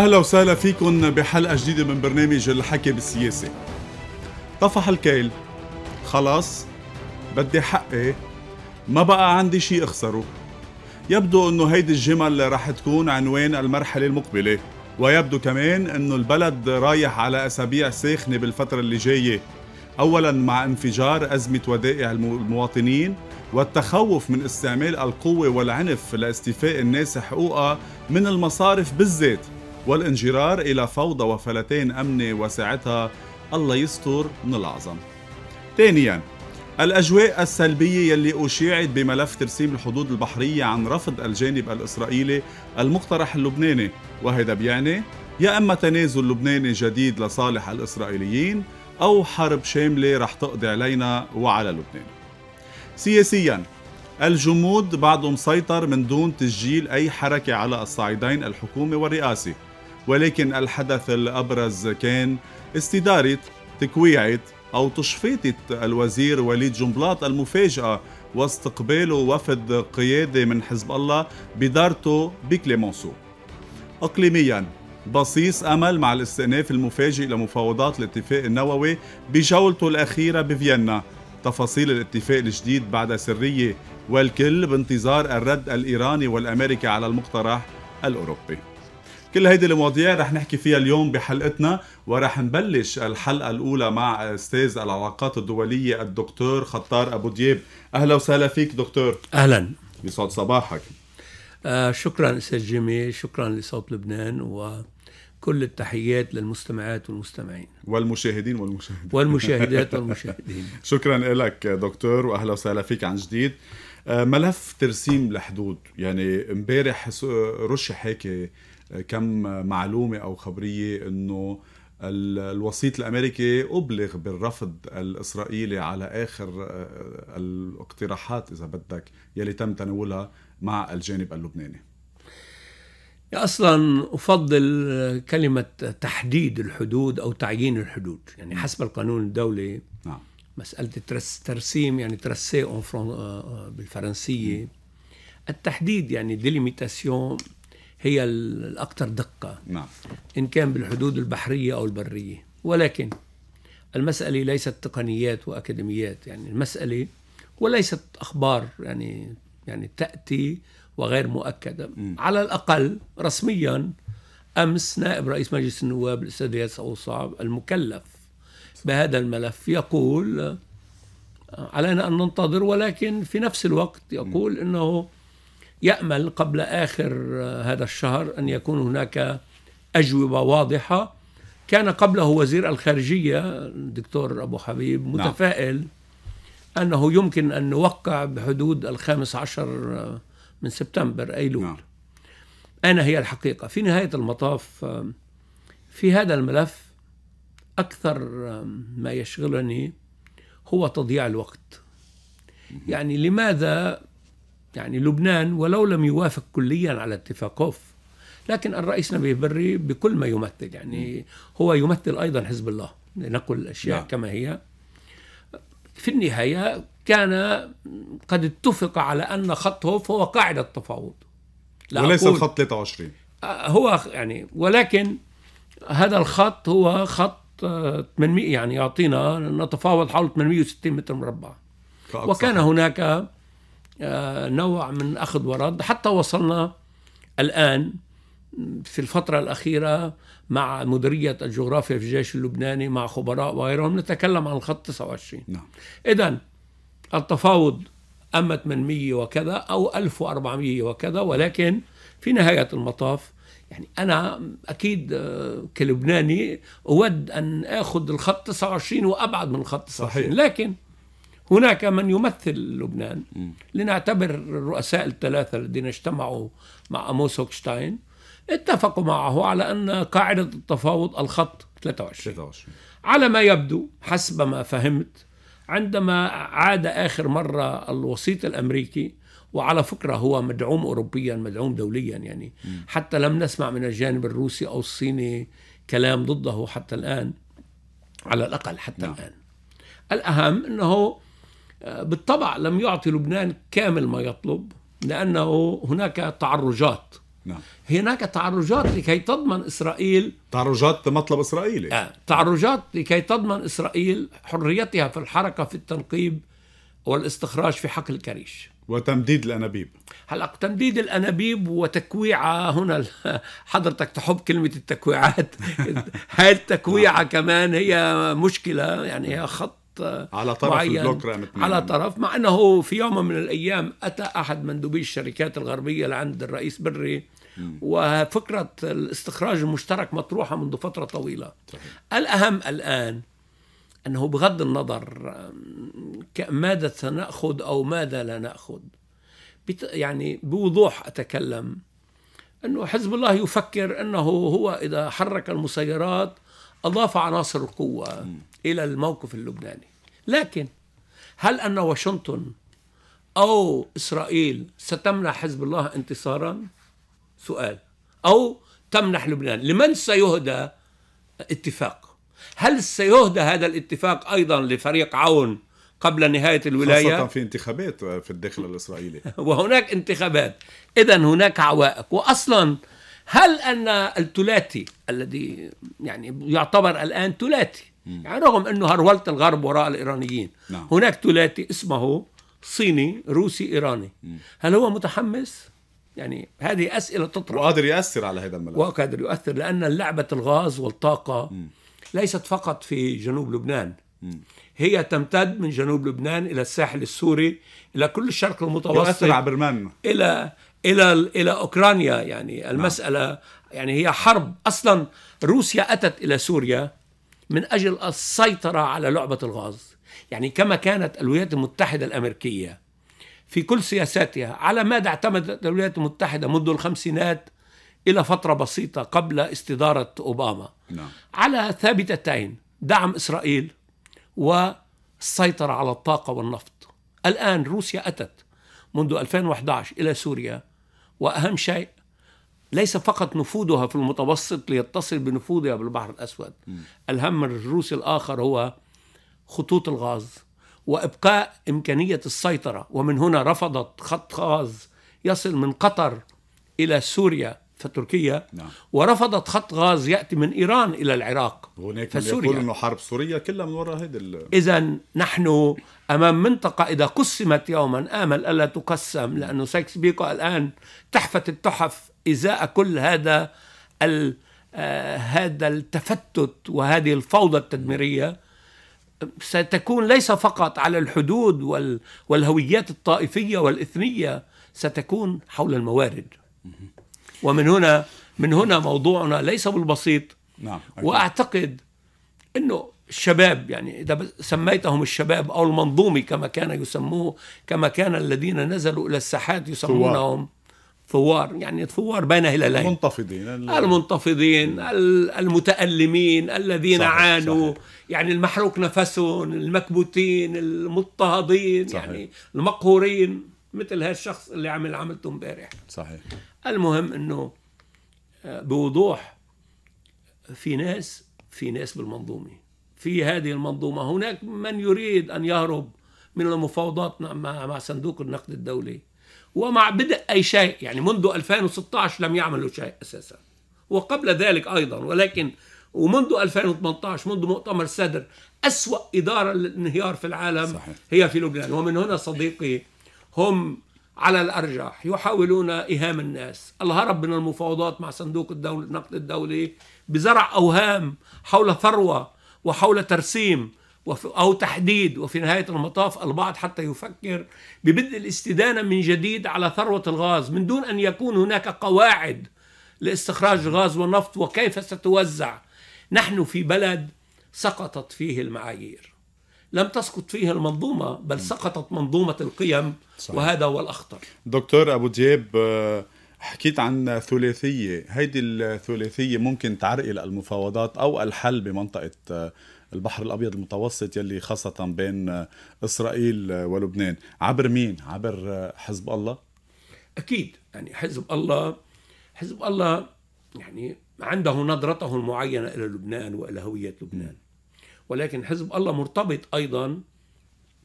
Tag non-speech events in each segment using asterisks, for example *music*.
أهلا وسهلا فيكم بحلقة جديدة من برنامج الحكي بالسياسة طفح الكيل خلاص بدي حقي ما بقى عندي شي اخسره يبدو انه هيدي الجمل رح تكون عنوان المرحلة المقبلة ويبدو كمان انه البلد رايح على اسابيع ساخنة بالفترة اللي جاية اولا مع انفجار ازمة ودائع المواطنين والتخوف من استعمال القوة والعنف لاستيفاء الناس حقوقها من المصارف بالذات والانجرار إلى فوضى وفلتين أمنة وساعتها الله يستر من الأعظم ثانياً الأجواء السلبية يلي أشيعت بملف ترسيم الحدود البحرية عن رفض الجانب الإسرائيلي المقترح اللبناني وهذا بيعني يا إما تنازل لبناني جديد لصالح الإسرائيليين أو حرب شاملة رح تقضي علينا وعلى لبنان سياسياً الجمود بعده مسيطر من دون تسجيل أي حركة على الصعيدين الحكومي والرئاسي ولكن الحدث الأبرز كان استدارة تكويعة أو تشفيطة الوزير وليد جنبلاط المفاجأة واستقباله وفد قيادي من حزب الله بدارته بكليمونسو إقليمياً بصيص امل مع الاستئناف المفاجئ لمفاوضات الاتفاق النووي بجولته الاخيره بفيينا تفاصيل الاتفاق الجديد بعد سريه والكل بانتظار الرد الايراني والامريكي على المقترح الاوروبي كل هيدي المواضيع رح نحكي فيها اليوم بحلقتنا ورح نبلش الحلقة الأولى مع أستاذ العلاقات الدولية الدكتور خطار أبو دياب أهلا وسهلا فيك دكتور أهلا يسعد صباحك آه شكرا أستاذ جيمي شكرا لصوت لبنان و كل التحيات للمستمعات والمستمعين والمشاهدين والمشاهدات والمشاهدات *laughs* والمشاهدين شكرا لك دكتور واهلا وسهلا فيك عن جديد آه، ملف ترسيم الحدود يعني امبارح رشح هيك كم معلومه او خبريه انه الوسيط الامريكي ابلغ بالرفض الاسرائيلي على اخر آه، الاقتراحات اذا بدك يلي تم تناولها مع الجانب اللبناني اصلا افضل كلمه تحديد الحدود او تعيين الحدود يعني نعم. حسب القانون الدولي نعم مساله ترسيم يعني ترسي آه، آه، بالفرنسيه التحديد يعني ديليميتاسيون هي الأكثر دقة نعم. إن كان بالحدود البحرية أو البرية ولكن المسألة ليست تقنيات وأكاديميات يعني المسألة وليست أخبار يعني يعني تأتي وغير مؤكدة م. على الأقل رسميا أمس نائب رئيس مجلس النواب الأستاذ رياض صعب المكلف بهذا الملف يقول علينا أن ننتظر ولكن في نفس الوقت يقول أنه يأمل قبل آخر آه، هذا الشهر أن يكون هناك أجوبة واضحة كان قبله وزير الخارجية الدكتور أبو حبيب نعم. متفائل نعم. أنه يمكن أن نوقع بحدود الخامس عشر آه، من سبتمبر أيلول نعم. أين هي الحقيقة؟ في نهاية المطاف آه، في هذا الملف أكثر ما يشغلني هو تضييع الوقت يعني لماذا يعني لبنان ولو لم يوافق كليا على اتفاق هوف لكن الرئيس نبيه بري بكل ما يمثل يعني هو يمثل ايضا حزب الله لنقل الاشياء لا. نعم. كما هي في النهايه كان قد اتفق على ان خط هوف هو قاعده تفاوض وليس الخط 23 آه، هو يعني ولكن هذا الخط هو خط 800 آه، يعني يعطينا نتفاوض حول 860 متر مربع وكان هناك آه، نوع من أخذ ورد حتى وصلنا الآن في الفترة الأخيرة مع مديرية الجغرافيا في الجيش اللبناني مع خبراء وغيرهم نتكلم عن الخط 29 نعم إذا التفاوض أما 800 وكذا أو 1400 وكذا ولكن في نهاية المطاف يعني أنا أكيد آه، كلبناني أود أن آخذ الخط 29 وأبعد من الخط 29 صحيح. لكن هناك من يمثل لبنان لنعتبر الرؤساء الثلاثة الذين اجتمعوا مع أموس هوكشتاين اتفقوا معه على أن قاعدة التفاوض الخط 23, 23. على ما يبدو حسب ما فهمت عندما عاد آخر مرة الوسيط الأمريكي وعلى فكرة هو مدعوم أوروبيا مدعوم دوليا يعني م. حتى لم نسمع من الجانب الروسي أو الصيني كلام ضده حتى الآن على الأقل حتى نعم. الآن الأهم أنه بالطبع لم يعطي لبنان كامل ما يطلب لأنه هناك تعرجات نعم. هناك تعرجات لكي تضمن إسرائيل تعرجات مطلب إسرائيلي آه. تعرجات لكي تضمن إسرائيل حريتها في الحركة في التنقيب والاستخراج في حقل الكريش وتمديد الانابيب هلا تمديد الانابيب وتكويعه هنا حضرتك تحب كلمه التكويعات *laughs* هاي التكويعه كمان هي مشكله يعني هي خط آه، على طرف معين على طرف مع انه في يوم من الايام اتى احد مندوبي الشركات الغربيه لعند الرئيس بري وفكره الاستخراج المشترك مطروحه منذ فتره طويله طيب. الاهم الان انه بغض النظر ماذا سناخذ او ماذا لا ناخذ يعني بوضوح اتكلم انه حزب الله يفكر انه هو اذا حرك المسيرات اضاف عناصر القوه الى الموقف اللبناني لكن هل أن واشنطن أو إسرائيل ستمنع حزب الله انتصارا؟ سؤال أو تمنح لبنان لمن سيهدى اتفاق هل سيهدى هذا الاتفاق أيضا لفريق عون قبل نهاية الولاية خاصة في انتخابات في الداخل الإسرائيلي *laughs* وهناك انتخابات إذا هناك عوائق وأصلا هل أن الثلاثي الذي يعني يعتبر الآن ثلاثي يعني رغم انه هرولة الغرب وراء الايرانيين نعم. هناك ثلاثي اسمه صيني روسي ايراني مم. هل هو متحمس يعني هذه اسئله تطرح وقادر يؤثر على هذا الملف وقادر يؤثر لان لعبه الغاز والطاقه مم. ليست فقط في جنوب لبنان مم. هي تمتد من جنوب لبنان الى الساحل السوري الى كل الشرق المتوسط يؤثر على برمان الى الى الى اوكرانيا يعني المساله نعم. يعني هي حرب اصلا روسيا اتت الى سوريا من أجل السيطرة على لعبة الغاز يعني كما كانت الولايات المتحدة الأمريكية في كل سياساتها على ماذا اعتمدت الولايات المتحدة منذ الخمسينات إلى فترة بسيطة قبل استدارة أوباما نعم. على ثابتتين دعم إسرائيل والسيطرة على الطاقة والنفط الآن روسيا أتت منذ 2011 إلى سوريا وأهم شيء ليس فقط نفوذها في المتوسط ليتصل بنفوذها بالبحر الأسود م. الهم الروسي الآخر هو خطوط الغاز وإبقاء إمكانية السيطرة ومن هنا رفضت خط غاز يصل من قطر إلى سوريا فتركيا نعم. ورفضت خط غاز ياتي من ايران الى العراق هناك فسوريا يقول انه حرب سوريا كلها من وراء هذا اذا نحن امام منطقه اذا قسمت يوما امل الا تقسم لانه سايكس بيكو الان تحفه التحف ازاء كل هذا آه، هذا التفتت وهذه الفوضى التدميريه ستكون ليس فقط على الحدود والهويات الطائفيه والاثنيه ستكون حول الموارد ومن هنا من هنا موضوعنا ليس بالبسيط نعم واعتقد انه الشباب يعني اذا سميتهم الشباب او المنظومه كما كان يسموه كما كان الذين نزلوا الى الساحات يسمونهم ثوار يعني ثوار بين هلالين المنتفضين المنتفضين المتألمين الذين صحيح عانوا صحيح يعني المحروق نفسهم المكبوتين المضطهدين صحيح يعني المقهورين مثل هالشخص اللي عمل عملته امبارح صحيح المهم انه آه، بوضوح في ناس في ناس بالمنظومه في هذه المنظومه هناك من يريد ان يهرب من المفاوضات مع صندوق النقد الدولي ومع بدء أي شيء يعني منذ 2016 لم يعملوا شيء أساسا وقبل ذلك أيضا ولكن ومنذ 2018 منذ مؤتمر السدر أسوأ إدارة للانهيار في العالم صحيح. هي في لبنان ومن هنا صديقي هم على الأرجح يحاولون إيهام الناس الهرب من المفاوضات مع صندوق الدولة النقد الدولي بزرع أوهام حول ثروة وحول ترسيم أو تحديد وفي نهاية المطاف البعض حتى يفكر ببدء الاستدانة من جديد على ثروة الغاز من دون أن يكون هناك قواعد لاستخراج الغاز والنفط وكيف ستوزع نحن في بلد سقطت فيه المعايير لم تسقط فيه المنظومة بل سقطت منظومة القيم صحيح. وهذا هو الأخطر دكتور أبو دياب آه، حكيت عن ثلاثية هيدي الثلاثية ممكن تعرقل المفاوضات أو الحل بمنطقة آه، البحر الأبيض المتوسط يلي خاصة بين آه، إسرائيل آه، ولبنان عبر مين؟ عبر حزب الله؟ أكيد يعني حزب الله حزب الله يعني عنده نظرته المعينة إلى لبنان وإلى هوية لبنان ولكن حزب الله مرتبط أيضا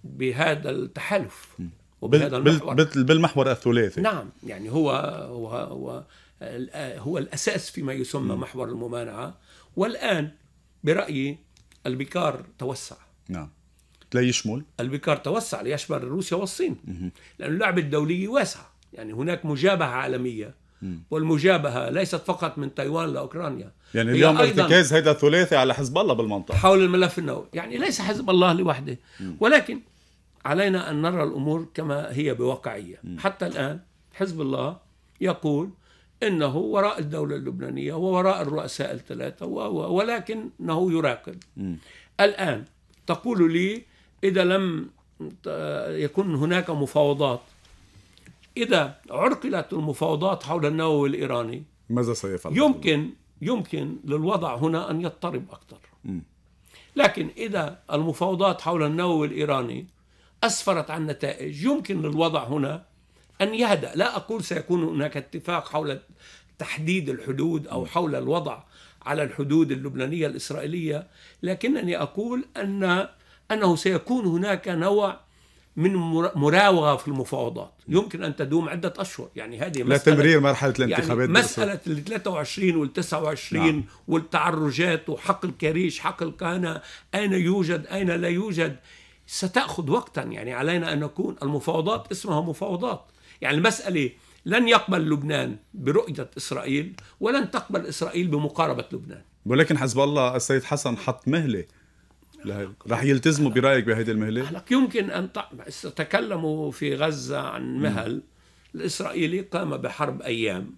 بهذا التحالف وبهذا المحور بالمحور الثلاثي نعم يعني هو هو هو, هو الاساس فيما يسمى م. محور الممانعه والان برايي البكار توسع نعم لا يشمل البكار توسع ليشمل روسيا والصين لأن اللعبة الدولية واسعة يعني هناك مجابهة عالمية والمجابهة ليست فقط من تايوان لأوكرانيا يعني اليوم ارتكاز هذا الثلاثي على حزب الله بالمنطقة حول الملف النووي يعني ليس حزب الله لوحده ولكن علينا أن نرى الأمور كما هي بواقعية حتى الآن حزب الله يقول انه وراء الدوله اللبنانيه ووراء الرؤساء الثلاثه ولكنه يراقب الان تقول لي اذا لم يكن هناك مفاوضات اذا عرقلت المفاوضات حول النووي الايراني ماذا سيفعل يمكن يمكن للوضع هنا ان يضطرب اكثر لكن اذا المفاوضات حول النووي الايراني أسفرت عن نتائج يمكن للوضع هنا أن يهدأ لا أقول سيكون هناك اتفاق حول تحديد الحدود أو حول الوضع على الحدود اللبنانية الإسرائيلية لكنني أقول أن أنه سيكون هناك نوع من مراوغه في المفاوضات يمكن ان تدوم عده اشهر يعني هذه لا مسألة تمرير مرحله يعني الانتخابات يعني مساله ال 23 وال 29 نعم. والتعرجات وحق الكريش حق القانا اين يوجد اين لا يوجد ستأخذ وقتا يعني علينا أن نكون المفاوضات اسمها مفاوضات يعني المسألة لن يقبل لبنان برؤية إسرائيل ولن تقبل إسرائيل بمقاربة لبنان ولكن حزب الله السيد حسن حط مهلة رح يلتزموا برأيك بهذه المهلة؟ لك يمكن أن تكلموا في غزة عن مهل الإسرائيلي قام بحرب أيام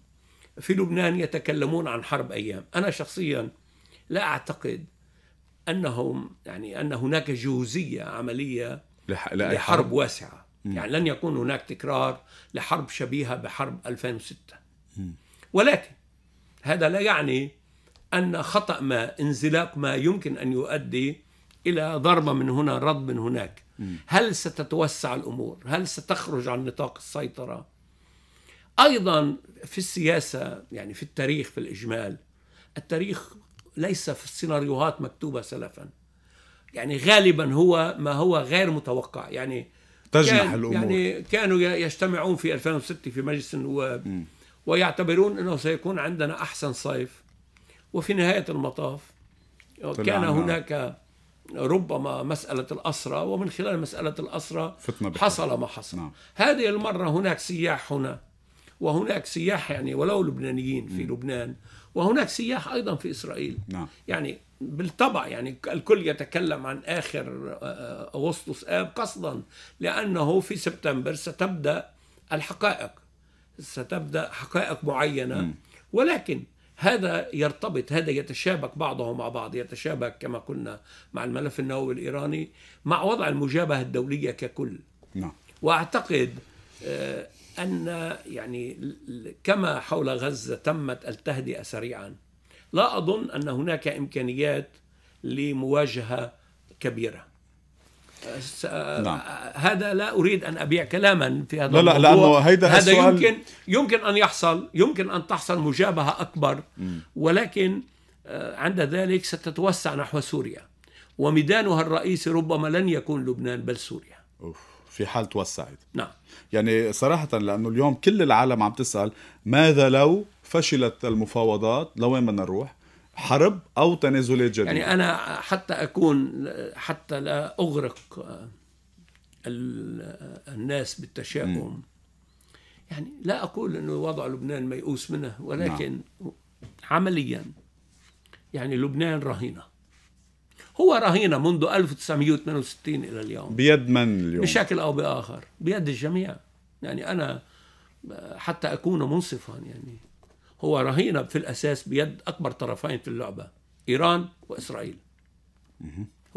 في لبنان يتكلمون عن حرب أيام أنا شخصيا لا أعتقد انهم يعني ان هناك جهوزيه عمليه لح... لحرب واسعه م. يعني لن يكون هناك تكرار لحرب شبيهه بحرب 2006 م. ولكن هذا لا يعني ان خطا ما انزلاق ما يمكن ان يؤدي الى ضربه من هنا رد من هناك هل ستتوسع الامور هل ستخرج عن نطاق السيطره ايضا في السياسه يعني في التاريخ في الاجمال التاريخ ليس في السيناريوهات مكتوبة سلفا يعني غالبا هو ما هو غير متوقع يعني تجنح كان الأمور يعني كانوا يجتمعون في 2006 في مجلس النواب م. ويعتبرون أنه سيكون عندنا أحسن صيف وفي نهاية المطاف كان هناك ربما مسألة الأسرة ومن خلال مسألة الأسرة حصل ما حصل نعم. هذه المرة هناك سياح هنا وهناك سياح يعني ولو لبنانيين في م. لبنان وهناك سياح ايضا في اسرائيل نعم. يعني بالطبع يعني الكل يتكلم عن اخر آه، اغسطس اب قصدا لانه في سبتمبر ستبدا الحقائق ستبدا حقائق معينه م. ولكن هذا يرتبط هذا يتشابك بعضه مع بعض يتشابك كما قلنا مع الملف النووي الايراني مع وضع المجابهه الدوليه ككل نعم واعتقد آه، أن يعني كما حول غزة تمت التهدئة سريعا لا أظن أن هناك إمكانيات لمواجهة كبيرة نعم. هذا لا اريد ان ابيع كلاما في هذا لا الموضوع لا لانه هيدا هذا السؤال... يمكن يمكن ان يحصل يمكن ان تحصل مجابهه اكبر ولكن آه، عند ذلك ستتوسع نحو سوريا وميدانها الرئيسي ربما لن يكون لبنان بل سوريا أوف. في حال توسعت نعم يعني صراحة لأنه اليوم كل العالم عم تسأل ماذا لو فشلت المفاوضات لوين بدنا نروح حرب أو تنازلات جديدة يعني أنا حتى أكون حتى لا أغرق آه، الناس بالتشاؤم م. يعني لا أقول أنه وضع لبنان ميؤوس منه ولكن نعم. عمليا يعني لبنان رهينه هو رهينة منذ 1968 إلى اليوم بيد من اليوم؟ بشكل أو بآخر بيد الجميع يعني أنا حتى أكون منصفا يعني هو رهينة في الأساس بيد أكبر طرفين في اللعبة إيران وإسرائيل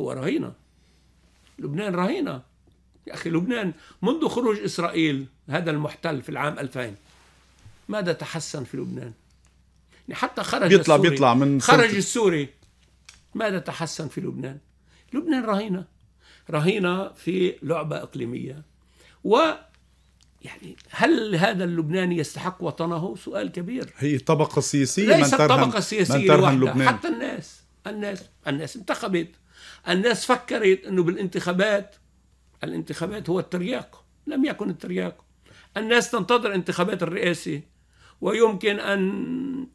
هو رهينة لبنان رهينة يا أخي لبنان منذ خروج إسرائيل هذا المحتل في العام 2000 ماذا تحسن في لبنان؟ يعني حتى خرج بيطلع السوري بيطلع من خرج السوري ماذا تحسن في لبنان؟ لبنان رهينة رهينة في لعبة إقليمية و يعني هل هذا اللبناني يستحق وطنه؟ سؤال كبير هي طبقة سياسية ليست من ترهن طبقة سياسية من ترهن لبنان حتى الناس الناس الناس انتخبت الناس فكرت انه بالانتخابات الانتخابات هو الترياق لم يكن الترياق الناس تنتظر انتخابات الرئاسة ويمكن ان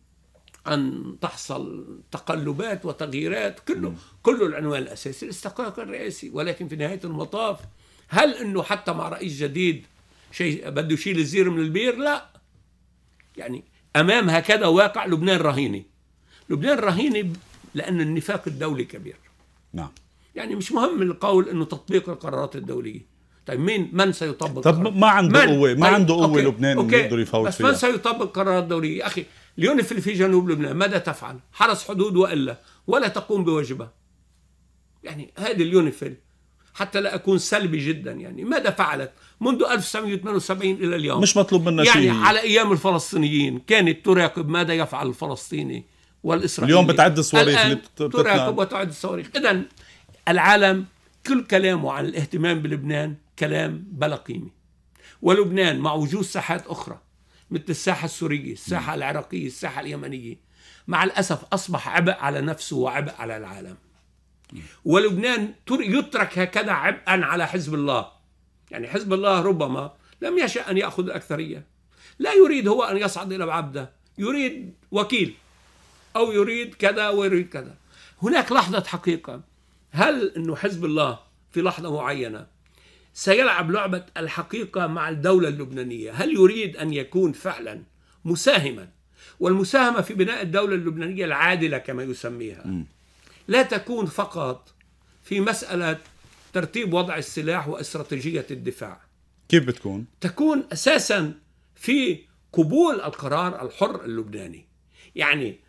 أن تحصل تقلبات وتغييرات كله م. كله العنوان الأساسي الاستقرار الرئاسي ولكن في نهاية المطاف هل أنه حتى مع رئيس جديد شيء بده يشيل الزير من البير لا يعني أمام هكذا واقع لبنان رهيني لبنان رهيني لأن النفاق الدولي كبير نعم يعني مش مهم القول أنه تطبيق القرارات الدولية طيب مين من سيطبق طب ما عنده قوه ما طيب، عنده قوه لبنان انه يقدر يفوت بس فيها. من سيطبق قرارات دوليه اخي اليونيفل في جنوب لبنان ماذا تفعل حرس حدود وإلا ولا تقوم بواجبها يعني هذه اليونيفيل حتى لا أكون سلبي جدا يعني ماذا فعلت منذ 1978 إلى اليوم مش مطلوب منا يعني شيء على أيام الفلسطينيين كانت تراقب ماذا يفعل الفلسطيني والإسرائيلي اليوم بتعد الصواريخ اللي تراقب وتعد الصواريخ إذا العالم كل كلامه عن الاهتمام بلبنان كلام بلا قيمة ولبنان مع وجود ساحات أخرى مثل الساحة السورية الساحة العراقية الساحة اليمنية مع الأسف أصبح عبء على نفسه وعبء على العالم ولبنان يترك هكذا عبئا على حزب الله يعني حزب الله ربما لم يشأ أن يأخذ الأكثرية لا يريد هو أن يصعد إلى عبده يريد وكيل أو يريد كذا ويريد كذا هناك لحظة حقيقة هل أنه حزب الله في لحظة معينة سيلعب لعبة الحقيقة مع الدولة اللبنانية هل يريد أن يكون فعلا مساهما والمساهمة في بناء الدولة اللبنانية العادلة كما يسميها لا تكون فقط في مسألة ترتيب وضع السلاح واستراتيجية الدفاع كيف بتكون؟ تكون أساسا في قبول القرار الحر اللبناني يعني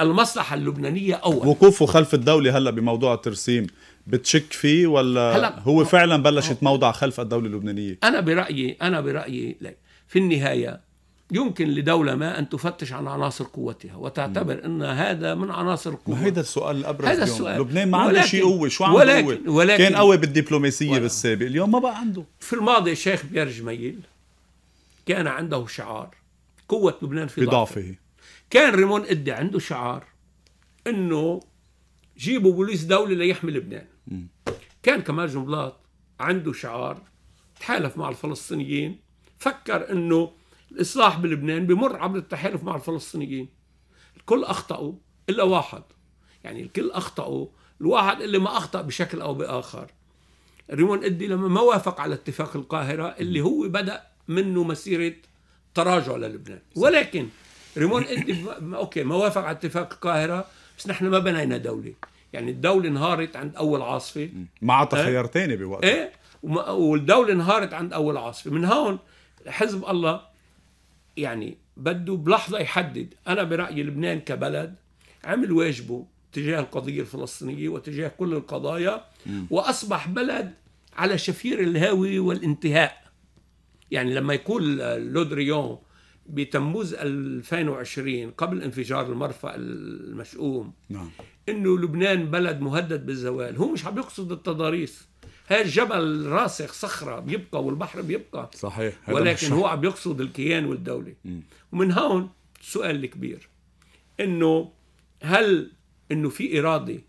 المصلحة اللبنانية أول وقوفه خلف الدولة هلأ بموضوع الترسيم بتشك فيه ولا هلا هو فعلا بلش يتموضع خلف الدوله اللبنانيه انا برايي انا برايي لي. في النهايه يمكن لدولة ما أن تفتش عن عناصر قوتها وتعتبر أن هذا من عناصر القوة هذا السؤال الأبرز هذا اليوم السؤال. لبنان ما عنده شيء قوة شو عنده ولكن, قوة ولكن كان قوي بالدبلوماسية بالسابق اليوم ما بقى عنده في الماضي الشيخ بيير جميل كان عنده شعار قوة لبنان في, ضعفه. ضعفه كان ريمون إدي عنده شعار أنه جيبوا بوليس دولي ليحمي لبنان كان كمال جنبلاط عنده شعار تحالف مع الفلسطينيين فكر انه الاصلاح بلبنان بمر عبر التحالف مع الفلسطينيين الكل اخطاوا الا واحد يعني الكل اخطاوا الواحد اللي ما اخطا بشكل او باخر ريمون ادي لما ما وافق على اتفاق القاهره اللي هو بدا منه مسيره تراجع للبنان ولكن ريمون ادي اوكي ما وافق على اتفاق القاهره بس نحن ما بنينا دوله يعني الدولة انهارت عند أول عاصفة ما عطى خيار تاني بوقتها إيه والدولة انهارت عند أول عاصفة من هون حزب الله يعني بده بلحظة يحدد أنا برأيي لبنان كبلد عمل واجبه تجاه القضية الفلسطينية وتجاه كل القضايا م. وأصبح بلد على شفير الهاوي والانتهاء يعني لما يقول لودريون بتموز 2020 قبل انفجار المرفأ المشؤوم نعم. انه لبنان بلد مهدد بالزوال هو مش عم يقصد التضاريس هاي الجبل راسخ صخرة بيبقى والبحر بيبقى صحيح ولكن هو عم يقصد الكيان والدولة م. ومن هون السؤال الكبير انه هل انه في إرادة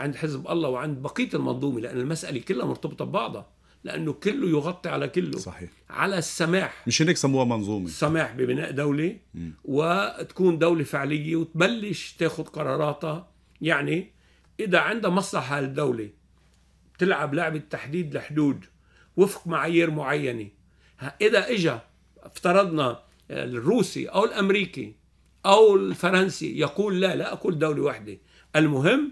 عند حزب الله وعند بقية المنظومة لأن المسألة كلها مرتبطة ببعضها لانه كله يغطي على كله صحيح على السماح مش هيك سموها منظومه السماح ببناء دوله مم. وتكون دوله فعليه وتبلش تاخذ قراراتها يعني اذا عندها مصلحه الدوله تلعب لعبه تحديد الحدود وفق معايير معينه اذا اجى افترضنا آه، الروسي او الامريكي او الفرنسي يقول لا لا اقول دوله واحده المهم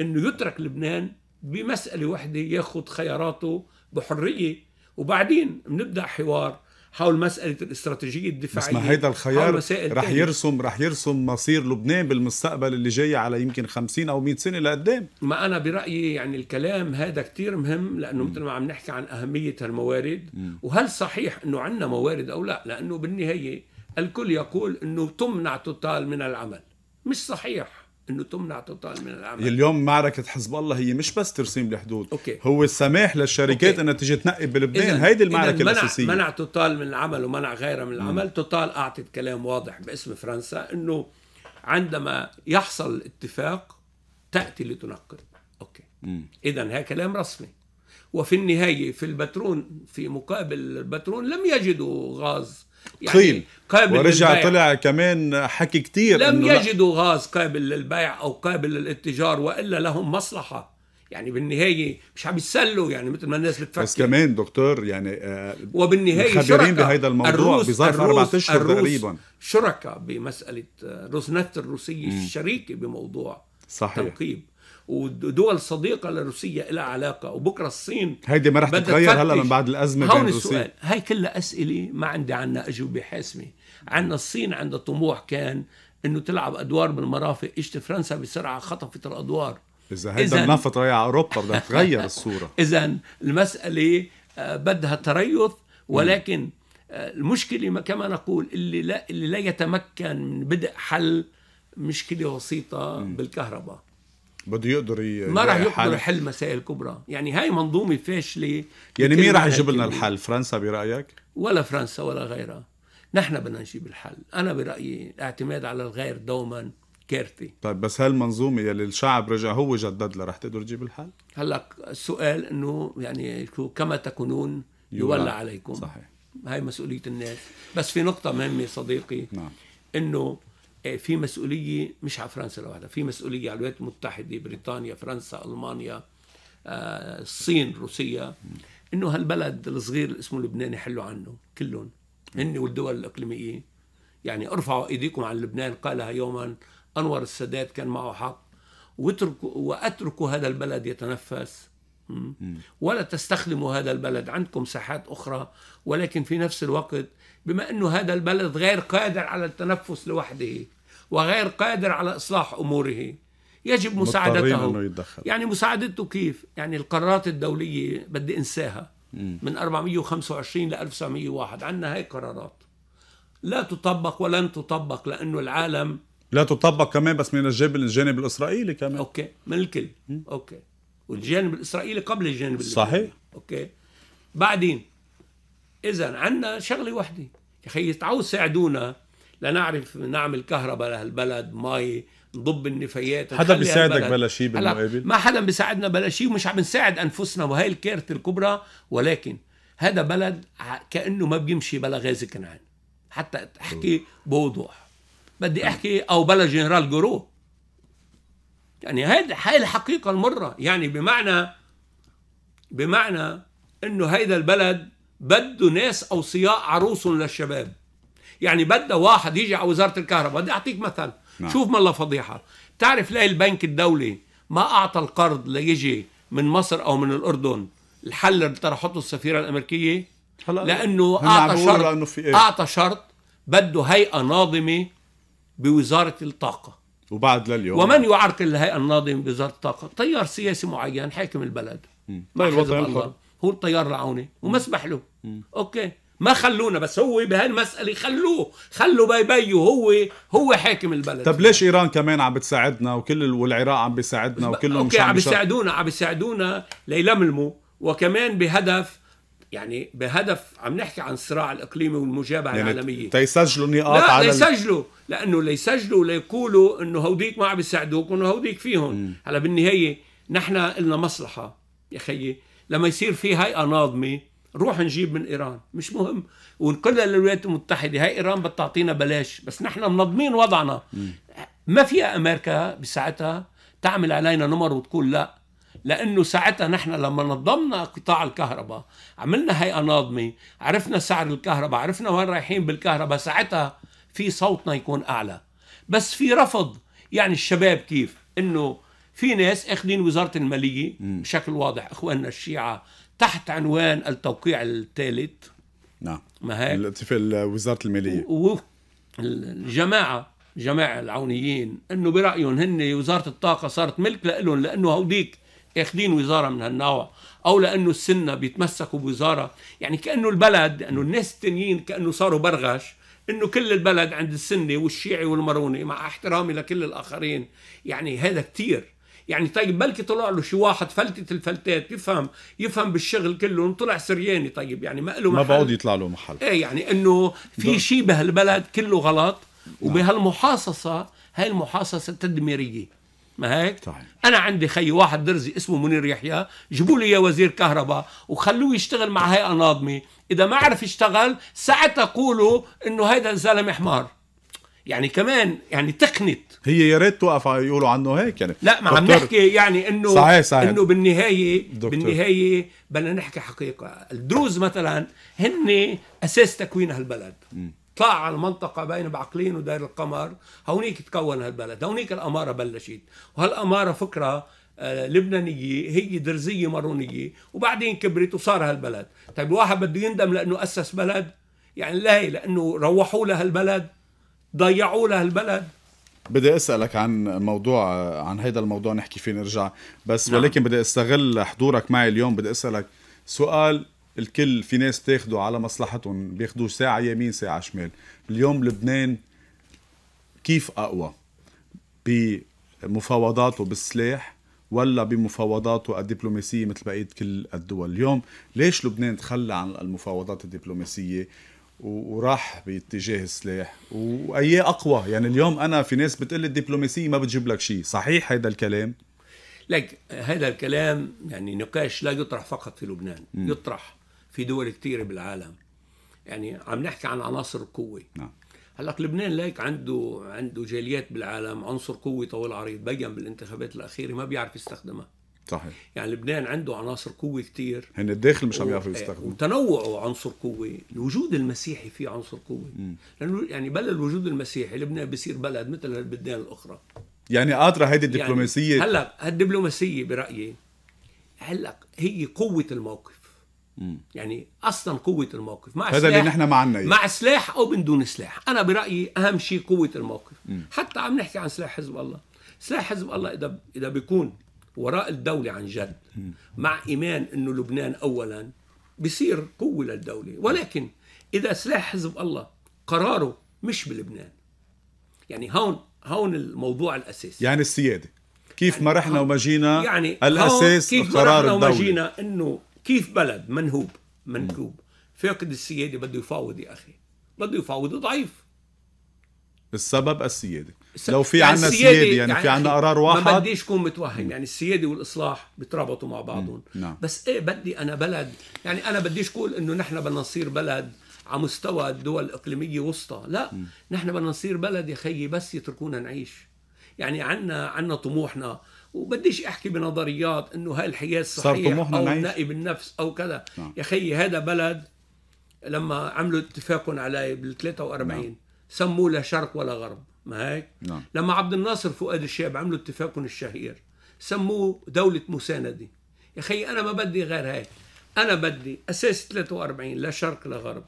انه يترك لبنان بمساله واحده ياخذ خياراته بحريه وبعدين بنبدا حوار حول مساله الاستراتيجيه الدفاعيه بس ما هيدا الخيار رح يرسم رح يرسم مصير لبنان بالمستقبل اللي جاي على يمكن 50 او 100 سنه لقدام ما انا برايي يعني الكلام هذا كتير مهم لانه مثل ما عم نحكي عن اهميه هالموارد م. وهل صحيح انه عندنا موارد او لا لانه بالنهايه الكل يقول انه تمنع توتال من العمل مش صحيح انه تمنع توتال من العمل اليوم معركه حزب الله هي مش بس ترسيم الحدود أوكي. هو السماح للشركات انها تجي تنقي بلبنان هيدي المعركه منع الاساسيه منع توتال من العمل ومنع غيرها من العمل مم. توتال اعطت كلام واضح باسم فرنسا انه عندما يحصل اتفاق تاتي لتنقل اوكي اذا هذا كلام رسمي وفي النهايه في البترون في مقابل البترون لم يجدوا غاز يعني قابل ورجع للبيع. طلع كمان حكي كتير لم يجدوا غاز قابل للبيع او قابل للاتجار والا لهم مصلحه يعني بالنهايه مش عم يتسلوا يعني مثل ما الناس بتفكر بس كمان دكتور يعني آه وبالنهايه خبرين بهذا الموضوع بظرف اربع اشهر تقريبا شركاء بمساله آه، روزنت الروسيه الشريكه بموضوع صحيح تنقيب ودول صديقه لروسيا إلى علاقه وبكره الصين هيدي ما رح تتغير هلا من بعد الازمه هون السؤال هاي كلها اسئله ما عندي عنا اجوبه حاسمه عنا الصين عندها طموح كان انه تلعب ادوار بالمرافق اجت فرنسا بسرعه خطفت الادوار اذا هيدا النفط رايح على اوروبا بدها *laughs* تغير الصوره اذا المساله آه، بدها تريث ولكن آه، المشكله كما نقول اللي لا اللي لا يتمكن من بدء حل مشكله بسيطه بالكهرباء بده يقدر ما راح يقدر يحل مسائل كبرى يعني هاي منظومه فاشله يعني مين راح يجيب لنا الحل فرنسا برايك ولا فرنسا ولا غيرها نحن بدنا نجيب الحل انا برايي الاعتماد على الغير دوما كارثه طيب بس هالمنظومه يلي الشعب رجع هو جدد لها رح تقدر تجيب الحل هلا السؤال انه يعني شو كما تكونون يولى, يولى عليكم صحيح هاي مسؤوليه الناس بس في نقطه مهمه صديقي نعم انه إيه، في مسؤوليه مش على فرنسا لوحدها في مسؤوليه على الولايات المتحده بريطانيا فرنسا المانيا آه، الصين روسيا انه هالبلد الصغير اللي اسمه لبنان يحلوا عنه كلهم هن والدول الاقليميه يعني ارفعوا ايديكم عن لبنان قالها يوما انور السادات كان معه حق واتركوا واتركوا هذا البلد يتنفس ولا تستخدموا هذا البلد عندكم ساحات اخرى ولكن في نفس الوقت بما أنه هذا البلد غير قادر على التنفس لوحده وغير قادر على إصلاح أموره يجب مساعدته يعني مساعدته كيف؟ يعني القرارات الدولية بدي أنساها من 425 ل 1901 عندنا هاي قرارات لا تطبق ولن تطبق لأنه العالم لا تطبق كمان بس من الجانب الجانب الإسرائيلي كمان أوكي من الكل أوكي والجانب الإسرائيلي قبل الجانب صحيح أوكي بعدين إذا عندنا شغلة وحدة يا أخي تعالوا ساعدونا لنعرف نعمل كهرباء لهالبلد مي نضب النفايات حدا بيساعدك بلا شيء بالمقابل ما حدا بيساعدنا بلا شيء ومش عم نساعد انفسنا وهي الكارثه الكبرى ولكن هذا بلد كانه ما بيمشي بلا غازي كنعان حتى احكي بوضوح بدي نعم. احكي او بلا جنرال جورو يعني هذه هاي الحقيقه المره يعني بمعنى بمعنى انه هيدا البلد بده ناس أوصياء عروس للشباب يعني بده واحد يجي على وزارة الكهرباء بدي أعطيك مثل نعم. شوف ما الله فضيحة تعرف ليه البنك الدولي ما أعطى القرض ليجي من مصر أو من الأردن الحل اللي طرحته السفيرة الأمريكية هلا لأنه أعطى شرط في إيه؟ أعطى شرط بده هيئة ناظمة بوزارة الطاقة وبعد لليوم ومن يعرقل الهيئة الناظمة بوزارة الطاقة؟ تيار سياسي معين حاكم البلد ما الوضع هو الطيار العوني وما سمح له اوكي ما خلونا بس هو بهالمسألة خلوه خلوا بيبيو هو هو حاكم البلد طب ليش إيران كمان عم بتساعدنا وكل والعراق عم بيساعدنا وكلهم أوكي عم بيساعدونا عم بيساعدونا ليلملموا وكمان بهدف يعني بهدف عم نحكي عن الصراع الإقليمي والمجابهة يعني العالمية تيسجلوا نقاط لا على ليسجلوا لأنه ليسجلوا ليقولوا إنه هوديك ما عم بيساعدوك وإنه هوديك فيهم هلا بالنهاية نحن لنا مصلحة يا خيي لما يصير في هيئه ناظمه نروح نجيب من ايران مش مهم ونقلها للولايات المتحده هاي ايران بتعطينا بلاش بس نحن منظمين وضعنا ما فيها امريكا بساعتها تعمل علينا نمر وتقول لا لانه ساعتها نحن لما نظمنا قطاع الكهرباء عملنا هيئه ناظمه عرفنا سعر الكهرباء عرفنا وين رايحين بالكهرباء ساعتها في صوتنا يكون اعلى بس في رفض يعني الشباب كيف انه في ناس اخذين وزاره الماليه بشكل واضح اخواننا الشيعه تحت عنوان التوقيع الثالث نعم ما هيك الاتفاق وزاره الماليه والجماعه جماعة العونيين انه برايهم هن وزاره الطاقه صارت ملك لهم لانه هوديك اخذين وزاره من هالنوع او لانه السنه بيتمسكوا بوزاره يعني كانه البلد انه الناس التانيين كانه صاروا برغش انه كل البلد عند السني والشيعي والمروني مع احترامي لكل الاخرين يعني هذا كثير يعني طيب بلكي طلع له شي واحد فلتة الفلتات يفهم يفهم بالشغل كله طلع سرياني طيب يعني ما له محل ما بعود يطلع له محل ايه يعني انه في شيء بهالبلد كله غلط نعم. وبهالمحاصصة هاي المحاصصة تدميرية ما هيك؟ صحيح. طيب. انا عندي خي واحد درزي اسمه منير يحيى جيبوا لي اياه وزير كهرباء وخلوه يشتغل مع هيئه ناظمه اذا ما عرف يشتغل ساعتها قولوا انه هيدا الزلمه حمار يعني كمان يعني تقنت هي يا ريت توقف يقولوا عنه هيك يعني لا ما عم نحكي يعني انه صحيح صحيح انه بالنهايه دكتور. بالنهايه بدنا نحكي حقيقه الدروز مثلا هن اساس تكوين هالبلد طلع على المنطقة بين بعقلين ودير القمر هونيك تكون هالبلد هونيك الأمارة بلشت وهالأمارة فكرة آه، لبنانية هي درزية مارونية وبعدين كبرت وصار هالبلد طيب الواحد بده يندم لأنه أسس بلد يعني لا لأنه روحوا له هالبلد ضيعوا لها البلد بدي اسالك عن موضوع عن هيدا الموضوع نحكي فيه نرجع بس نعم. ولكن بدي استغل حضورك معي اليوم بدي اسالك سؤال الكل في ناس بتاخده على مصلحتهم بياخدوا ساعه يمين ساعه شمال اليوم لبنان كيف اقوى بمفاوضاته بالسلاح ولا بمفاوضاته الدبلوماسيه مثل بقيه كل الدول اليوم ليش لبنان تخلى عن المفاوضات الدبلوماسيه وراح باتجاه السلاح واي اقوى يعني اليوم انا في ناس بتقول الدبلوماسيه ما بتجيب لك شيء صحيح هذا الكلام لك هذا الكلام يعني نقاش لا يطرح فقط في لبنان م. يطرح في دول كثيرة بالعالم يعني عم نحكي عن عناصر القوة نعم هلا لبنان ليك عنده عنده جاليات بالعالم عنصر قوة طويل عريض بين بالانتخابات الأخيرة ما بيعرف يستخدمها صحيح يعني لبنان عنده عناصر قوة كتير هن الداخل مش عم يعرفوا يستخدموا وتنوعه عنصر قوة الوجود المسيحي فيه عنصر قوة لأنه يعني بلا الوجود المسيحي لبنان بصير بلد مثل البلدان الأخرى يعني قاطرة هيدي يعني الدبلوماسية يعني هلا هالدبلوماسية برأيي هلا هي قوة الموقف مم. يعني اصلا قوه الموقف مع هذا سلاح اللي نحن معنا إيه؟ مع سلاح او من دون سلاح انا برايي اهم شيء قوه الموقف مم. حتى عم نحكي عن سلاح حزب الله سلاح حزب الله اذا اذا بيكون وراء الدولة عن جد مع إيمان أنه لبنان أولا بصير قوة للدولة ولكن إذا سلاح حزب الله قراره مش بلبنان يعني هون هون الموضوع الأساسي يعني السيادة كيف يعني ما رحنا وما جينا يعني الأساس كيف قرار ما رحنا وما جينا أنه كيف بلد منهوب منكوب فاقد السيادة بده يفاوض يا أخي بده يفاوض ضعيف السبب السياده لو في عندنا يعني سياده يعني, يعني في عندنا قرار واحد ما بديش كون متوهم يعني السياده والاصلاح بترابطوا مع بعضهم نعم. بس ايه بدي انا بلد يعني انا بديش اقول انه نحن بدنا نصير بلد على مستوى الدول الاقليميه وسطى لا م. نحن بدنا نصير بلد يا خيي بس يتركونا نعيش يعني عنا عنا طموحنا وبديش احكي بنظريات انه هاي الحياه صحيح او نعيش. نائب النفس او كذا نعم. يا خيي هذا بلد لما عملوا اتفاقهم عليه بال 43 سموه لا شرق ولا غرب ما هيك نعم. لما عبد الناصر فؤاد الشاب عملوا اتفاقهم الشهير سموه دولة مساندة يا أخي أنا ما بدي غير هيك أنا بدي أساس 43 لا شرق لا غرب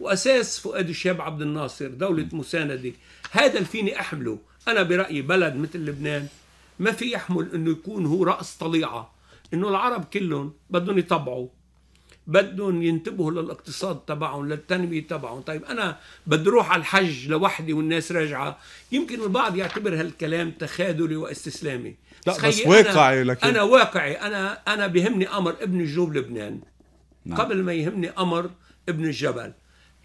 وأساس فؤاد الشاب عبد الناصر دولة نعم. مساندة هذا اللي فيني أحمله أنا برأيي بلد مثل لبنان ما في يحمل أنه يكون هو رأس طليعة أنه العرب كلهم بدهم يطبعوا بدهم ينتبهوا للاقتصاد تبعهم للتنمية تبعهم طيب أنا بدي أروح على الحج لوحدي والناس راجعة يمكن البعض يعتبر هالكلام تخاذلي واستسلامي لا بس واقعي أنا لكن أنا واقعي أنا أنا بهمني أمر ابن جنوب لبنان نعم. قبل ما يهمني أمر ابن الجبل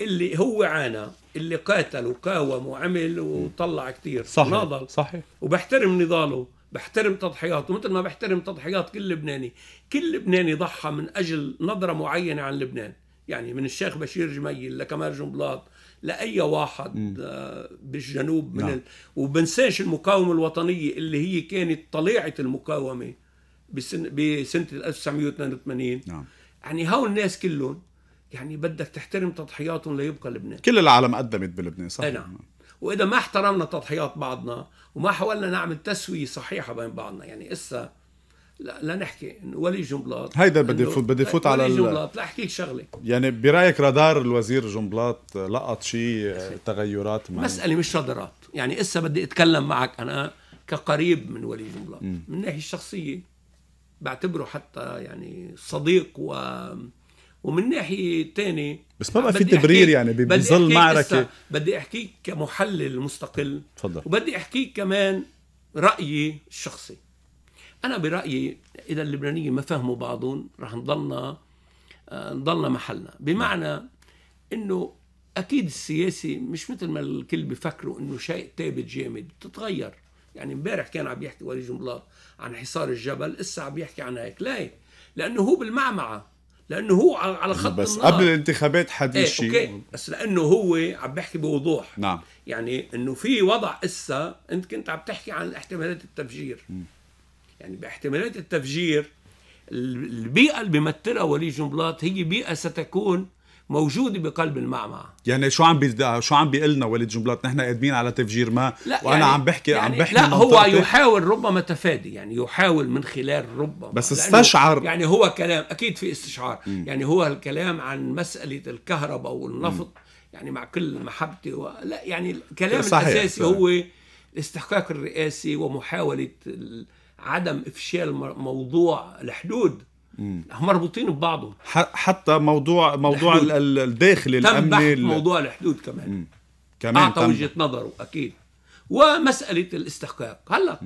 اللي هو عانى اللي قاتل وقاوم وعمل وطلع كثير صحيح نضل صحيح وبحترم نضاله بحترم تضحياته مثل ما بحترم تضحيات كل لبناني كل لبناني ضحى من أجل نظرة معينة عن لبنان يعني من الشيخ بشير جميل لكمال جنبلاط لاي واحد م. آه، بالجنوب من نعم. ال... وبنساش المقاومه الوطنيه اللي هي كانت طليعه المقاومه بسن... بسنه 1982 نعم يعني هاو الناس كلهم يعني بدك تحترم تضحياتهم ليبقى لبنان كل العالم قدمت بلبنان صح نعم واذا ما احترمنا تضحيات بعضنا وما حاولنا نعمل تسويه صحيحه بين بعضنا يعني اسا لا, لا نحكي انه ولي جنبلاط هيدا بدي فوت بدي فوت على ولي جنبلاط لا لك شغله يعني برايك رادار الوزير جنبلاط لقط شيء آه، تغيرات معي. مساله مش رادارات يعني اسا بدي اتكلم معك انا كقريب من ولي جنبلاط من الناحيه الشخصيه بعتبره حتى يعني صديق و ومن ناحيه ثانيه بس ما بقى في تبرير يعني بظل معركه بدي احكيك كمحلل مستقل تفضل وبدي احكيك كمان رايي الشخصي انا برايي اذا اللبنانيين ما فهموا بعضهم رح نضلنا آه، نضلنا محلنا بمعنى انه اكيد السياسي مش مثل ما الكل بيفكروا انه شيء ثابت جامد بتتغير يعني امبارح كان عم يحكي وليد جملاط عن حصار الجبل اسا عم يحكي عن هيك ليه لانه هو بالمعمعه لانه هو على خط بس النار. قبل الانتخابات حد ايه شيء اوكي بس لانه هو عم بحكي بوضوح نعم يعني انه في وضع اسا انت كنت عم تحكي عن احتمالات التفجير م. يعني باحتمالات التفجير البيئه اللي بيمثلها ولي جنبلاط هي بيئه ستكون موجوده بقلب المعمعة يعني شو عم شو عم بيقول لنا وليد جنبلاط نحن قادمين على تفجير ما لا وانا يعني عم بحكي يعني عم بحكي لا هو يحاول ربما تفادي يعني يحاول من خلال ربما بس استشعر يعني هو كلام اكيد في استشعار م. يعني هو الكلام عن مساله الكهرباء والنفط م. يعني مع كل محبتي و... لا يعني الكلام صحيح الاساسي صحيح. هو الاستحقاق الرئاسي ومحاوله عدم افشال موضوع الحدود هم مربوطين ببعضهم حتى موضوع موضوع الحدود. الامني تم موضوع الحدود كمان مم. كمان اعطى وجهه نظره اكيد ومساله الاستحقاق هلا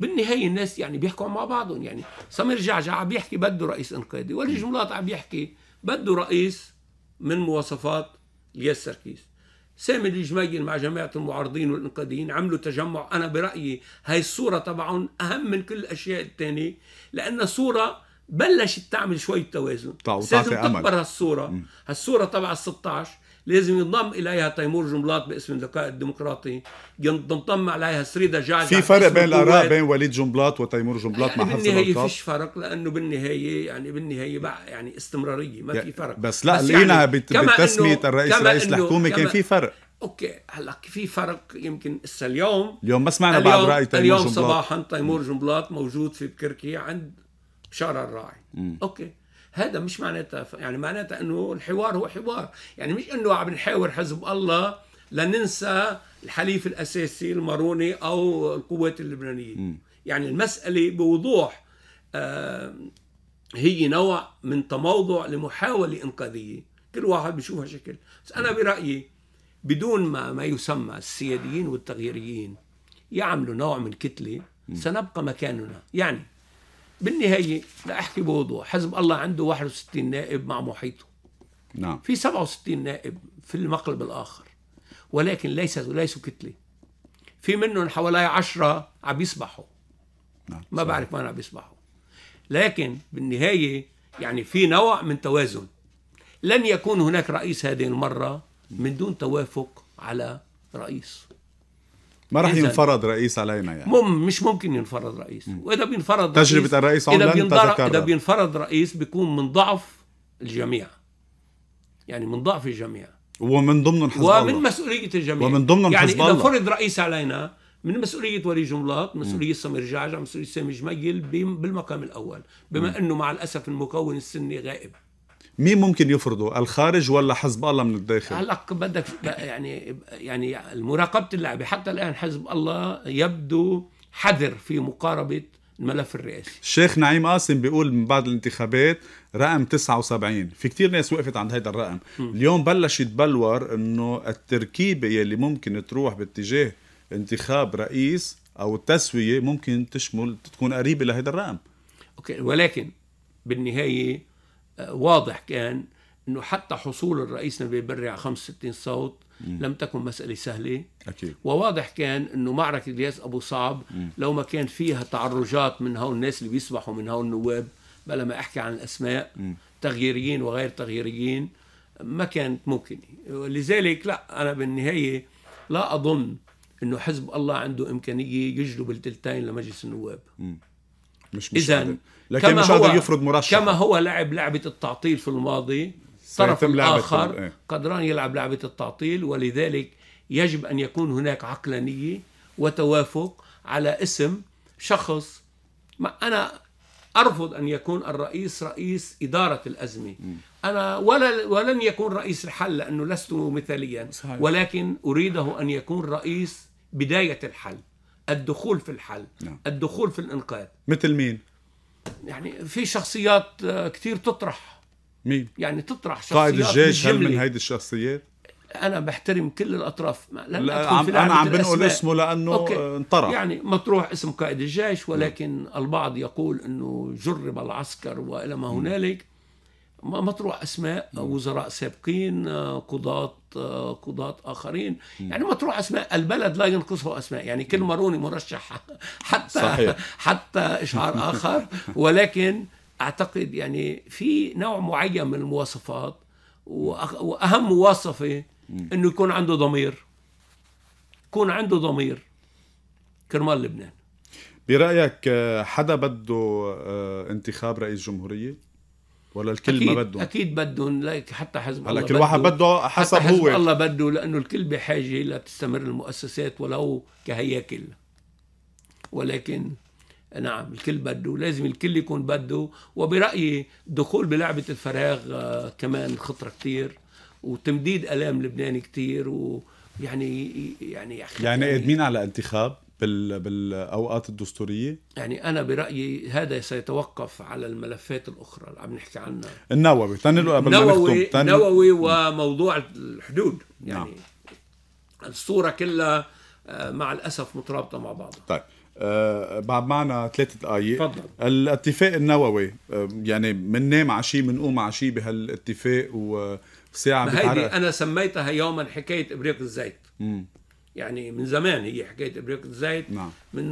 بالنهايه الناس يعني بيحكوا مع بعضهم يعني سمير جعجع عم بيحكي بده رئيس انقاذي والجملات عم بيحكي بده رئيس من مواصفات الياس سركيس سامي الجميل مع جماعه المعارضين والانقاذيين عملوا تجمع انا برايي هاي الصوره تبعهم اهم من كل الاشياء الثانيه لان صوره بلشت تعمل شوية توازن لازم تكبر هالصورة هالصورة تبع ال 16 لازم ينضم إليها تيمور جملاط باسم اللقاء الديمقراطي ينضم عليها سريدا جعجع في فرق بين الآراء بين وليد جملاط وتيمور جملاط مع حفظ الألقاب بالنهاية فيش فرق لأنه بالنهاية يعني بالنهاية يعني استمرارية ما في فرق بس لا لقينا يعني بتسمية الرئيس رئيس الحكومة كان في فرق اوكي هلا في فرق يمكن هسه اليوم اليوم ما سمعنا بعد راي تيمور اليوم اليوم صباحا تيمور جنبلاط موجود في بكركي عند شرى الراعي مم. اوكي هذا مش معناتها يعني معناتها انه الحوار هو حوار يعني مش انه عم نحاور حزب الله لننسى الحليف الاساسي الماروني او القوات اللبنانيه مم. يعني المساله بوضوح آه هي نوع من تموضع لمحاوله انقاذيه كل واحد بيشوفها شكل بس انا برايي بدون ما ما يسمى السياديين والتغييريين يعملوا نوع من كتله سنبقى مكاننا يعني بالنهايه لا احكي بوضوح حزب الله عنده 61 نائب مع محيطه نعم في 67 نائب في المقلب الاخر ولكن ليس ليسوا كتله في منهم حوالي 10 عم يسبحوا نعم. ما بعرف وين عم يسبحوا لكن بالنهايه يعني في نوع من توازن لن يكون هناك رئيس هذه المره من دون توافق على رئيس ما راح ينفرض رئيس علينا يعني مم مش ممكن ينفرض رئيس مم. واذا بينفرض تجربه رئيس الرئيس إذا لن تتكرر اذا بينفرض رئيس بيكون من ضعف الجميع يعني من ضعف الجميع ومن ضمن حزب الله ومن مسؤوليه الجميع ومن ضمن يعني حزب الله يعني اذا فرض رئيس علينا من مسؤوليه ولي جملاط مسؤوليه سمير جعجع مسؤوليه سامي جميل بالمقام الاول بما انه مع الاسف المكون السني غائب مين ممكن يفرضه الخارج ولا حزب الله من الداخل هلا بدك يعني يعني مراقبه اللعبه حتى الان حزب الله يبدو حذر في مقاربه الملف الرئاسي الشيخ نعيم قاسم بيقول من بعد الانتخابات رقم 79 في كتير ناس وقفت عند هذا الرقم م. اليوم بلش يتبلور انه التركيبه يلي ممكن تروح باتجاه انتخاب رئيس او التسويه ممكن تشمل تكون قريبه لهذا الرقم اوكي ولكن بالنهايه واضح كان انه حتى حصول الرئيس نبيل بري على 65 صوت مم. لم تكن مساله سهله اكيد وواضح كان انه معركه الياس ابو صعب مم. لو ما كان فيها تعرجات من هول الناس اللي بيسبحوا من هول النواب بلا ما احكي عن الاسماء مم. تغييريين وغير تغييريين ما كانت ممكنه لذلك لا انا بالنهايه لا اظن انه حزب الله عنده امكانيه يجلب الثلثين لمجلس النواب مم. مش مش اذا لكن مش قادر يفرض مرشح كما هو لعب لعبه التعطيل في الماضي الطرف الاخر إيه؟ قدران يلعب لعبه التعطيل ولذلك يجب ان يكون هناك عقلانيه وتوافق على اسم شخص ما انا ارفض ان يكون الرئيس رئيس اداره الازمه انا ولا ولن يكون رئيس الحل لانه لست مثاليا صحيح. ولكن اريده ان يكون رئيس بدايه الحل الدخول في الحل نعم. الدخول في الانقاذ مثل مين يعني في شخصيات آه، كثير تطرح مين؟ يعني تطرح شخصيات قائد الجيش هل من هيدي الشخصيات؟ انا بحترم كل الاطراف لا عم انا عم بنقول اسمه لانه أوكي. انطرح يعني مطروح اسم قائد الجيش نعم. ولكن م. البعض يقول انه جرب العسكر والى ما هنالك مطروح اسماء نعم. وزراء سابقين آه، قضاة آه، قضاة اخرين نعم. يعني مطروح اسماء البلد لا ينقصه اسماء يعني كل ماروني نعم. مرشح *laughs* حتى صحيح. *laughs* حتى اشعار اخر *laughs* ولكن اعتقد يعني في نوع معين من المواصفات واهم مواصفه انه يكون عنده ضمير يكون عنده ضمير كرمال لبنان برايك آه، حدا بده انتخاب رئيس جمهوريه ولا الكل أكيد ما بدهم اكيد بدهم لك حتى حزب الله كل واحد بده حسب هو حزب هو الله بده لانه الكل بحاجه لتستمر المؤسسات ولو كهياكل ولكن نعم الكل بده لازم الكل يكون بده وبرايي الدخول بلعبه الفراغ آه، كمان خطره كثير وتمديد الام لبنان كثير ويعني يعني يعني, يعني, يعني قادمين على انتخاب بال بالاوقات الدستوريه؟ يعني انا برايي هذا سيتوقف على الملفات الاخرى اللي عم نحكي عنها النووي قبل النووي النووي وموضوع الحدود نعم. يعني نعم. الصوره كلها آه، مع الاسف مترابطه مع بعضها طيب آه، بعد معنا ثلاث دقائق تفضل الاتفاق النووي آه، يعني بننام على شيء بنقوم على شيء بهالاتفاق وساعه بتعرق هيدي انا سميتها يوما حكايه ابريق الزيت مم. يعني من زمان هي حكايه ابريق الزيت نعم. من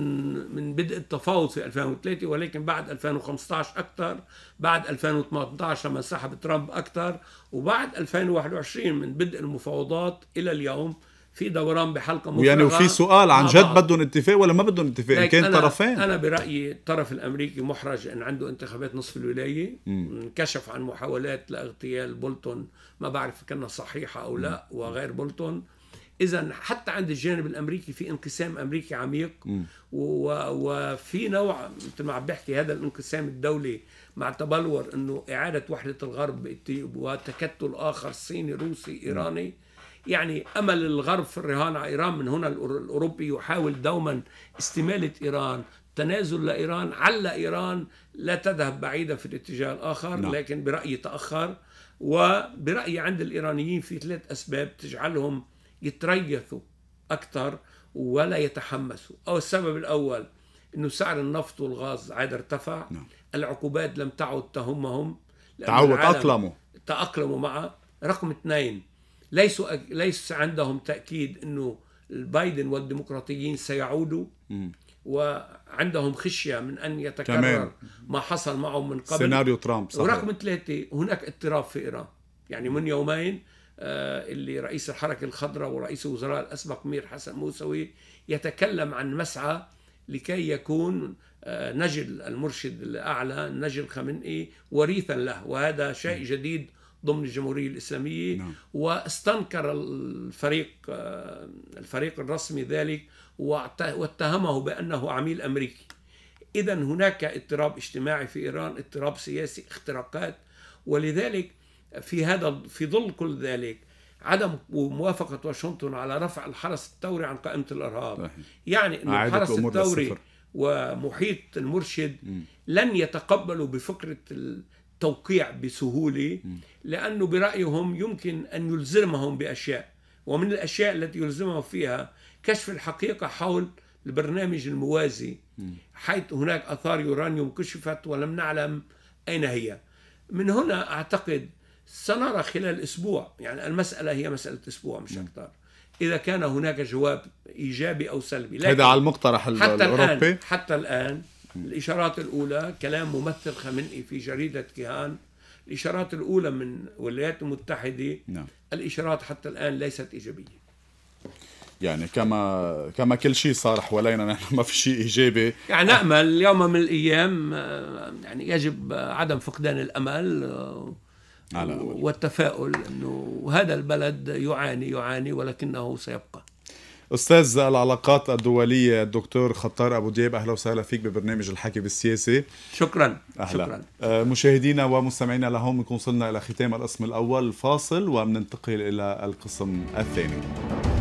من بدء التفاوض في 2003 ولكن بعد 2015 اكثر بعد 2018 لما سحب ترامب اكثر وبعد 2021 من بدء المفاوضات الى اليوم في دوران بحلقه مفرغه يعني وفي سؤال عن جد بدهم اتفاق ولا ما بدهم اتفاق ان كان أنا طرفين انا برايي الطرف الامريكي محرج ان عنده انتخابات نصف الولايه انكشف عن محاولات لاغتيال بولتون ما بعرف كانها صحيحه او لا وغير بولتون اذا حتى عند الجانب الامريكي في انقسام امريكي عميق وفي نوع مثل ما عم بحكي هذا الانقسام الدولي مع تبلور انه اعاده وحده الغرب وتكتل اخر صيني روسي ايراني يعني امل الغرب في الرهان على ايران من هنا الاوروبي يحاول دوما استماله ايران تنازل لايران على ايران لا تذهب بعيدا في الاتجاه الاخر نعم. لكن برايي تاخر وبرايي عند الايرانيين في ثلاث اسباب تجعلهم يتريثوا أكثر ولا يتحمسوا أو السبب الأول أنه سعر النفط والغاز عاد ارتفع نعم. العقوبات لم تعد تهمهم تعود أقلموا تأقلموا معه رقم اثنين ليسوا أك... ليس عندهم تأكيد أنه بايدن والديمقراطيين سيعودوا مم. وعندهم خشية من أن يتكرر كمان. ما حصل معهم من قبل سيناريو ترامب صحيح. ورقم ثلاثة هناك اضطراب في إيران يعني من يومين آه، اللي رئيس الحركة الخضراء ورئيس الوزراء الأسبق مير حسن موسوي يتكلم عن مسعى لكي يكون آه، نجل المرشد الأعلى نجل خمنئي وريثا له وهذا شيء نعم. جديد ضمن الجمهورية الإسلامية نعم. واستنكر الفريق آه، الفريق الرسمي ذلك واتهمه بأنه عميل أمريكي إذا هناك اضطراب اجتماعي في إيران اضطراب سياسي اختراقات ولذلك في هذا في ظل كل ذلك عدم موافقة واشنطن على رفع الحرس الثوري عن قائمة الإرهاب يعني أن الحرس الثوري ومحيط المرشد م. لن يتقبلوا بفكرة التوقيع بسهولة م. لأنه برأيهم يمكن أن يلزمهم بأشياء ومن الأشياء التي يلزمهم فيها كشف الحقيقة حول البرنامج الموازي م. حيث هناك أثار يورانيوم كشفت ولم نعلم أين هي من هنا أعتقد سنرى خلال أسبوع يعني المسألة هي مسألة أسبوع مش أكثر إذا كان هناك جواب إيجابي أو سلبي هذا على المقترح حتى الأوروبي الآن حتى الآن الإشارات الأولى كلام ممثل خامنئي في جريدة كيهان الإشارات الأولى من الولايات المتحدة نعم. الإشارات حتى الآن ليست إيجابية يعني كما كما كل شيء صار حوالينا نحن ما في شيء ايجابي يعني نامل يوم من الايام آه، يعني يجب عدم فقدان الامل آه، على والتفاؤل انه هذا البلد يعاني يعاني ولكنه سيبقى استاذ العلاقات الدوليه الدكتور خطار ابو دياب اهلا وسهلا فيك ببرنامج الحكي بالسياسي شكرا أهلا. شكرا آه، مشاهدينا ومستمعينا لهون بنكون وصلنا الى ختام القسم الاول فاصل وبننتقل الى القسم الثاني